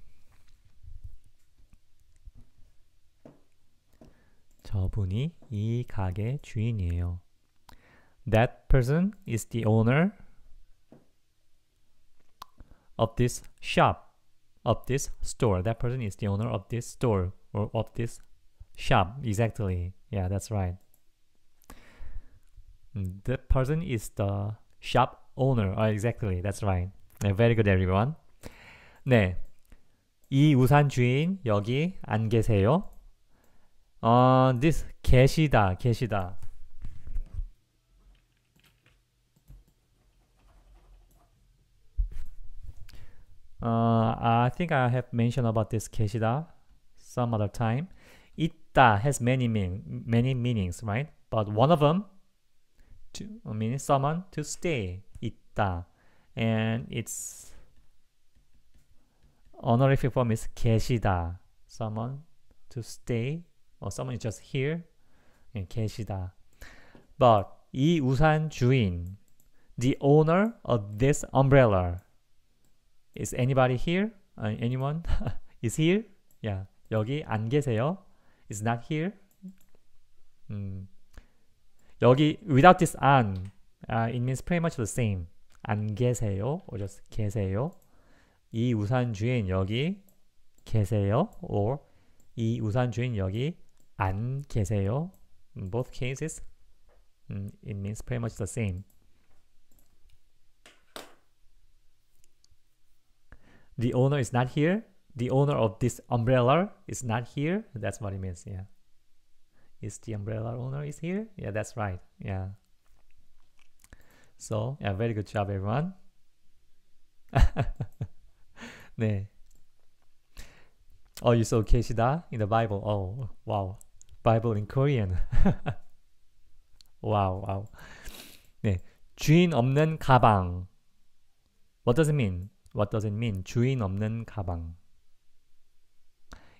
저분이 이 가게 주인이에요. That person is the owner of this shop, of this store. That person is the owner of this store or of this shop. Exactly. Yeah, that's right. The person is the shop owner. Oh, exactly. That's right. Yeah, very good, everyone. 네. 이 우산 주인 여기 안 계세요. 어, uh, this 계시다, 계시다. Uh, I think I have mentioned about this 계시다 some other time. 있다 has many mean many meanings, right? But one of them to means someone to stay 있다. And it's honorific form is 계시다. Someone to stay or someone is just here. 예, 계시다. But 이 우산 주인 the owner of this umbrella is anybody here? anyone is here? Yeah. 여기 안 계세요? is not here. 음. 여기 without this 안 uh, it means pretty much the same. 안 계세요 or just 계세요. 이 우산 주인 여기 계세요 or 이 우산 주인 여기 안 계세요. In both cases it means pretty much the same. The owner is not here. The owner of this umbrella is not here. That's what it means. Yeah. Is the umbrella owner is here? Yeah, that's right. Yeah. So, yeah, very good job, everyone. 네. Oh, you saw Keshida in the Bible. Oh, wow. Bible in Korean. wow, wow. 네. 주인 없는 가방. What does it mean? What does it mean? 주인 없는 가방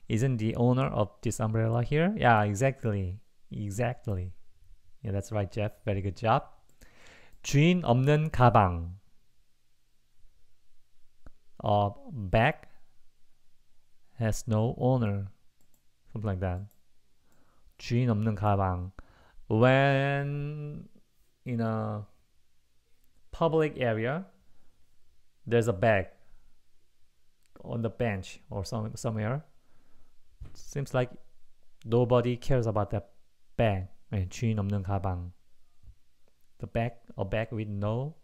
isn't the owner of this umbrella here? Yeah, exactly. Exactly. Yeah, that's right, Jeff. Very good job. 주인 없는 가방. A bag has no owner. Something like that. 주인 없는 가방. When in a public area, there's a bag on the bench or some, somewhere. Seems like nobody cares about that bag. 네, 주인 없는 가방. The bag, a bag with no,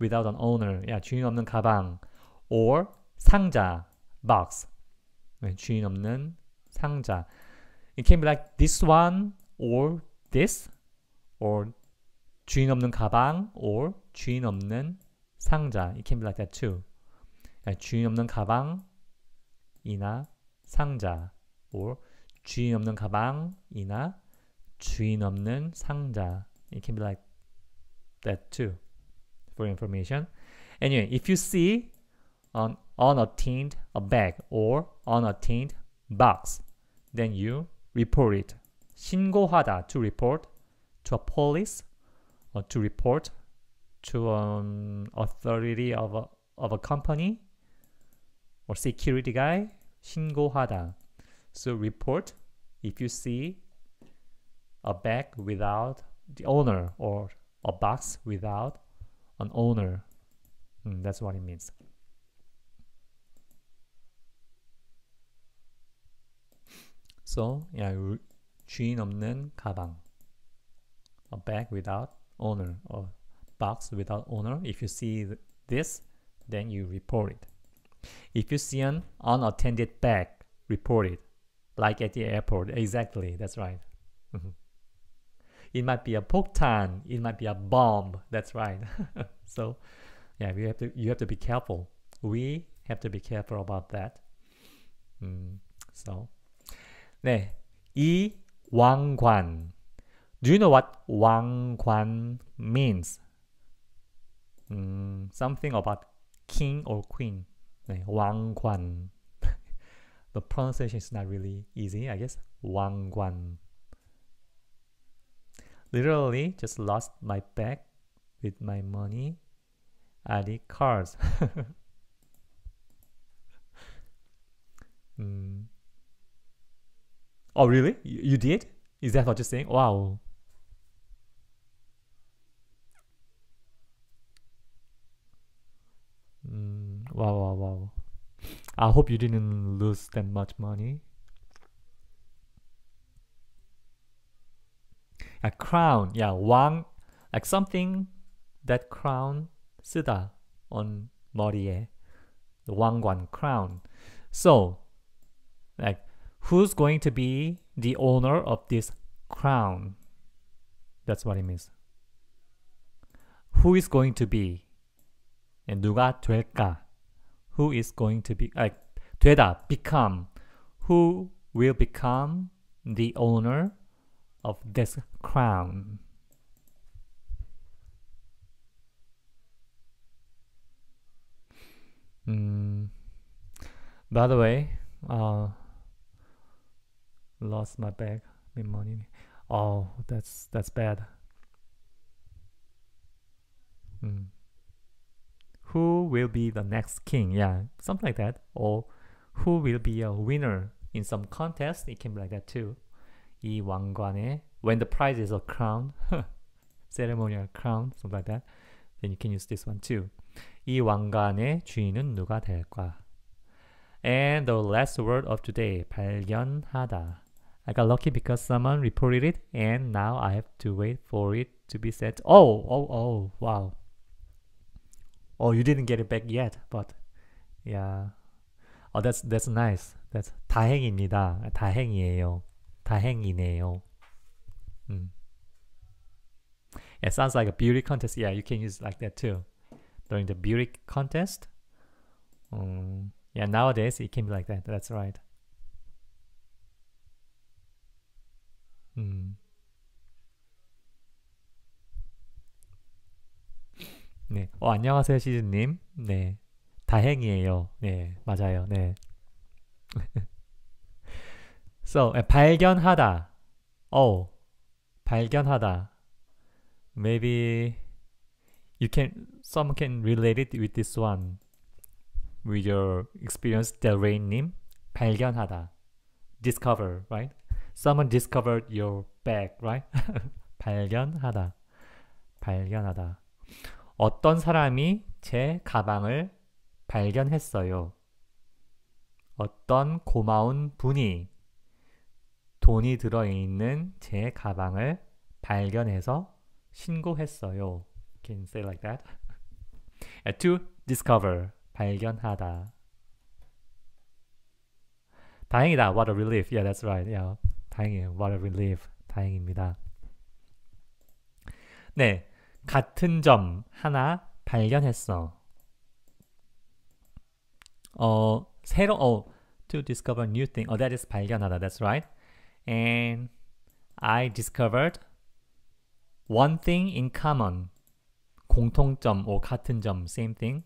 without an owner. 야, 주인 없는 가방. Or 상자, box. 네, 주인 없는 상자. It can be like this one or this or 주인 없는 가방 or 주인 없는 상자. It can be like that too. 주인 없는 가방이나 상자. or 주인 없는 가방이나 주인 없는 상자. It can be like that too for information. Anyway, if you see an unattained a bag or unattained box, then you report it. 신고하다 to report to a police or to report to an authority of a, of a company or security guy 신고하다 So report if you see a bag without the owner or a box without an owner. Mm, that's what it means. So, yeah, 주인 없는 가방. A bag without owner or box without owner. If you see th this, then you report it. If you see an unattended bag, report it like at the airport. Exactly, that's right. Mm-hmm. It might be a poktan, it might be a bomb. That's right. so, yeah, we have to. You have to be careful. We have to be careful about that. Mm, so, 네, 이 왕관. Do you know what 왕관 means? Mm, something about king or queen. 네, 왕관 the pronunciation is not really easy, I guess. Wang Guan. Literally, just lost my bag with my money at the cars. mm. Oh, really? You, you did? Is that what you're saying? Wow. Hmm. Wow, wow, wow. I hope you didn't lose that much money. A crown, yeah, wang, like something that crown sita on 머리에 the Wang crown. So, like, who's going to be the owner of this crown? That's what it means. Who is going to be? And 누가 될까? who is going to be like 되다 become who will become the owner of this crown. Mm. By the way, uh, lost my bag, my money. Oh, that's that's bad. Mm who will be the next king? Yeah, something like that. Or who will be a winner in some contest? It can be like that too. 이 왕관에 when the prize is a crown, ceremonial crown, something like that. Then you can use this one too. 이 왕관의 주인은 누가 될까? And the last word of today, 발견하다. I got lucky because someone reported it and now I have to wait for it to be set. Oh, oh, oh, wow. Oh, you didn't get it back yet, but yeah. Oh, that's that's nice. That's 다행입니다. 다행이에요. 다행이네요. Mm. It sounds like a beauty contest. Yeah, you can use like that too. During the beauty contest. Um, yeah, nowadays it can be like that. That's right. Mm. 네. 어, 안녕하세요, 시즈님. 네. 다행이에요. 네, 맞아요. 네. so, 발견하다. Oh, 발견하다. Maybe you can, some can relate it with this one. With your experience, the rain님. 발견하다. Discover, right? Someone discovered your bag, right? 발견하다. 발견하다. 어떤 사람이 제 가방을 발견했어요. 어떤 고마운 분이 돈이 들어있는 제 가방을 발견해서 신고했어요. Can you say like that? to discover, 발견하다. 다행이다. What a relief. Yeah, that's right. Yeah. 다행이에요. What a relief. 다행입니다. 네. 같은 점 하나 발견했어. 어, 새로 어, to discover new thing. Oh, that is 발견하다. That's right. And I discovered one thing in common. 공통점 or 같은 점, same thing.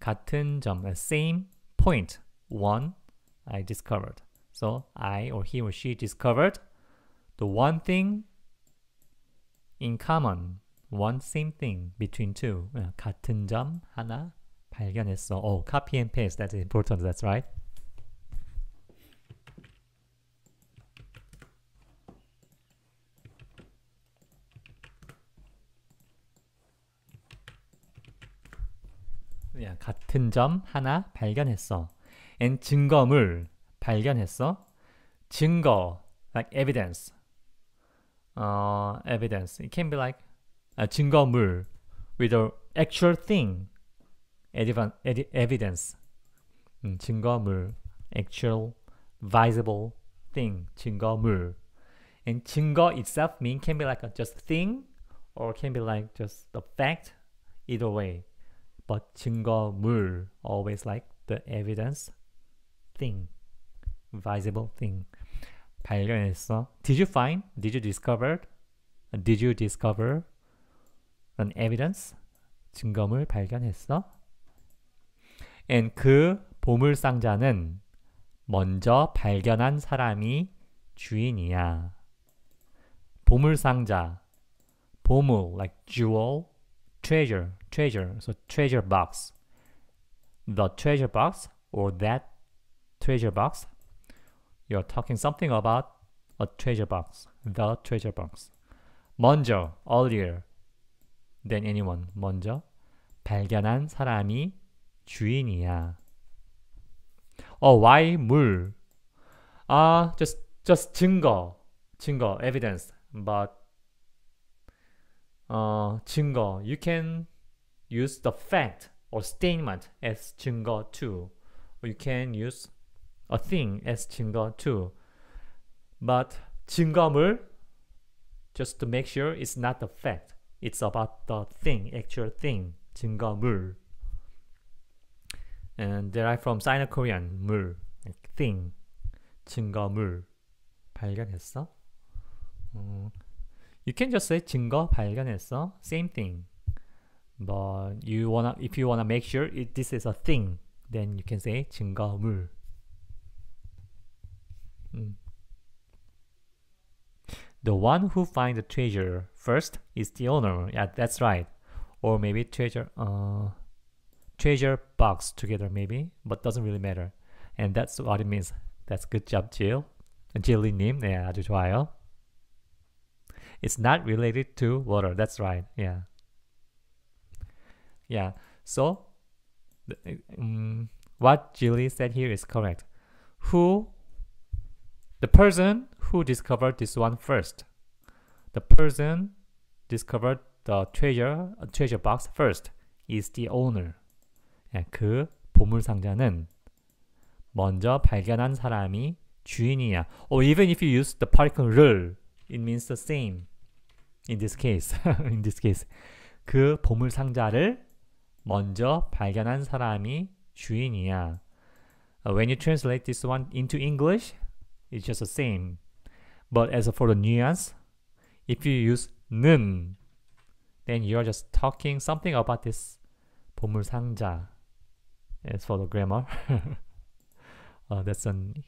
같은 점, same point. One I discovered. So I or he or she discovered the one thing in common. one same thing between two. 같은 점 하나 발견했어. Oh, copy and paste. That's important. That's right. 같은 점 하나 발견했어. and 증거물 발견했어. 증거 like evidence. 어, evidence. It can be like 아, 증거물 with the actual thing evidence 음, 증거물 actual visible thing 증거물 and 증거 itself mean can be like a just thing or can be like just the fact either way but 증거물 always like the evidence thing visible thing 발견했어 did you find did you discover did you discover an evidence 증거물 발견했어. and 그 보물 상자는 먼저 발견한 사람이 주인이야. 보물 상자 보물 like jewel treasure treasure so treasure box the treasure box or that treasure box you're talking something about a treasure box the treasure box 먼저 earlier than anyone. 먼저 발견한 사람이 주인이야. 어, why 물? 아, just just 증거. 증거 evidence. but 어, 증거 you can use the fact or statement as 증거 too. you can use a thing as 증거 too. but 증거물 just to make sure it's not the fact. It's about the thing, actual thing, 증거물. And derived from Sino-Korean, 물, thing, 증거물. 발견했어? you can just say 증거 발견했어. Same thing. But you wanna, if you wanna make sure it, this is a thing, then you can say 증거물. 음. The one who finds the treasure First is the owner. Yeah, that's right. Or maybe treasure uh, treasure box together maybe, but doesn't really matter. And that's what it means. That's good job, Jill. Jill이님, 네, 아주 좋아요. It's not related to water. That's right. Yeah. Yeah. So, um, what Jilly said here is correct. Who, the person who discovered this one first The person discovered the treasure, treasure box first is the owner. 그 보물 상자는 먼저 발견한 사람이 주인이야. Or even if you use the particle 를, it means the same. In this case, in this case, 그 보물 상자를 먼저 발견한 사람이 주인이야. When you translate this one into English, it's just the same. But as for the nuance, If you use 는, then you are just talking something about this 보물 상자. As for the grammar, uh, that's an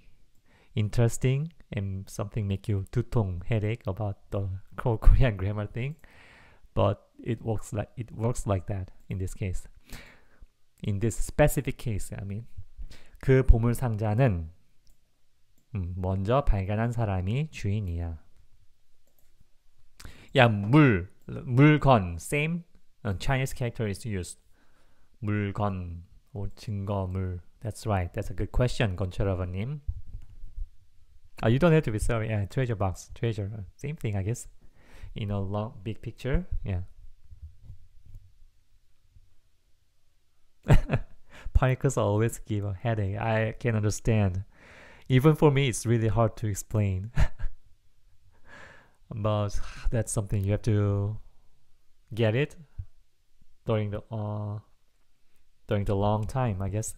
interesting and something make you 두통 headache about the Korean grammar thing. But it works like it works like that in this case. In this specific case, I mean, 그 보물 상자는 음, 먼저 발견한 사람이 주인이야. Yeah, 물, 물건, same Chinese character is used. 물건 or 증거물. That's right. That's a good question, Goncharava님. Oh, you don't have to be sorry. Yeah, treasure box, treasure, same thing, I guess. In a long, big picture, yeah. Pikers always give a headache. I can understand. Even for me, it's really hard to explain. but that's something you have to get it during the uh, during the long time I guess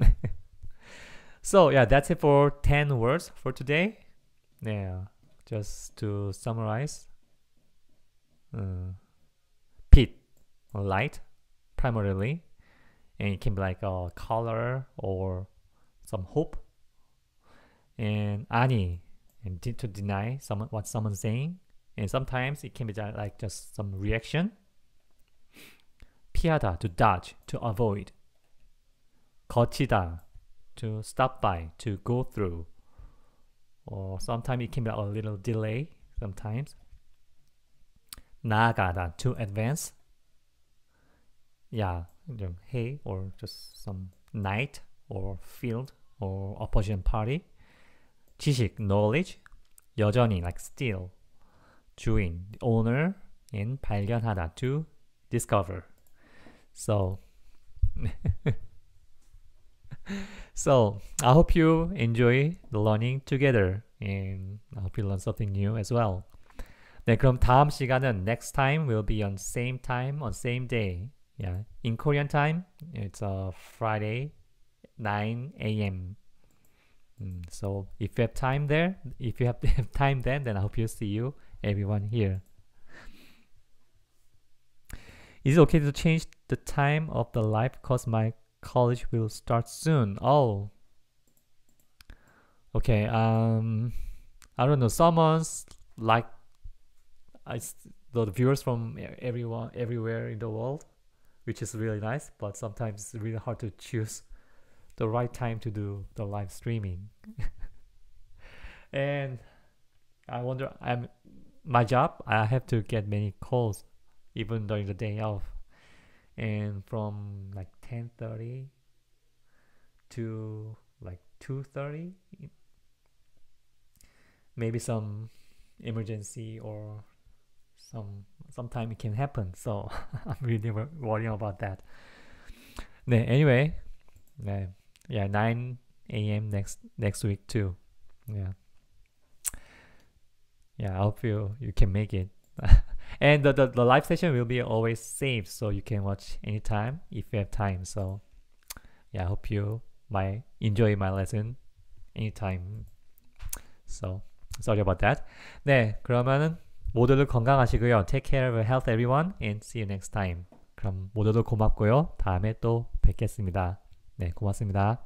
so yeah that's it for 10 words for today yeah just to summarize uh, pit light primarily and it can be like a color or some hope and ani and de to deny someone what someone's saying. And sometimes it can be like just some reaction. Piada to dodge to avoid. Kochida to stop by to go through. Or sometimes it can be a little delay sometimes. Nagada to advance. Yeah, hey or just some night or field or opposition party. 지식, knowledge, 여전히 like still, 주인, owner, in 발견하다, to discover. So, so I hope you enjoy the learning together and I hope you learn something new as well. 네, 그럼 다음 시간은 next time will be on same time on same day. Yeah, in Korean time it's a uh, Friday 9 a.m. Mm, so if you have time there, if you have, have time then, then I hope you see you everyone here. Is it okay to change the time of the live because my college will start soon? Oh, okay. Um, I don't know. Someone's like, I the viewers from everyone everywhere in the world, which is really nice. But sometimes it's really hard to choose the right time to do the live streaming. and I wonder, I'm my job. I have to get many calls, even during the day off, and from like ten thirty to like two thirty, maybe some emergency or some sometime it can happen. So I'm really worrying about that. 네, anyway, 네. yeah 9 a.m. next next week too yeah yeah I hope you you can make it and the, the, the live session will be always saved so you can watch anytime if you have time so yeah I hope you might enjoy my lesson anytime so sorry about that 네 그러면은 모두들 건강하시고요 take care of your health everyone and see you next time 그럼 모두들 고맙고요 다음에 또 뵙겠습니다 네, 고맙습니다.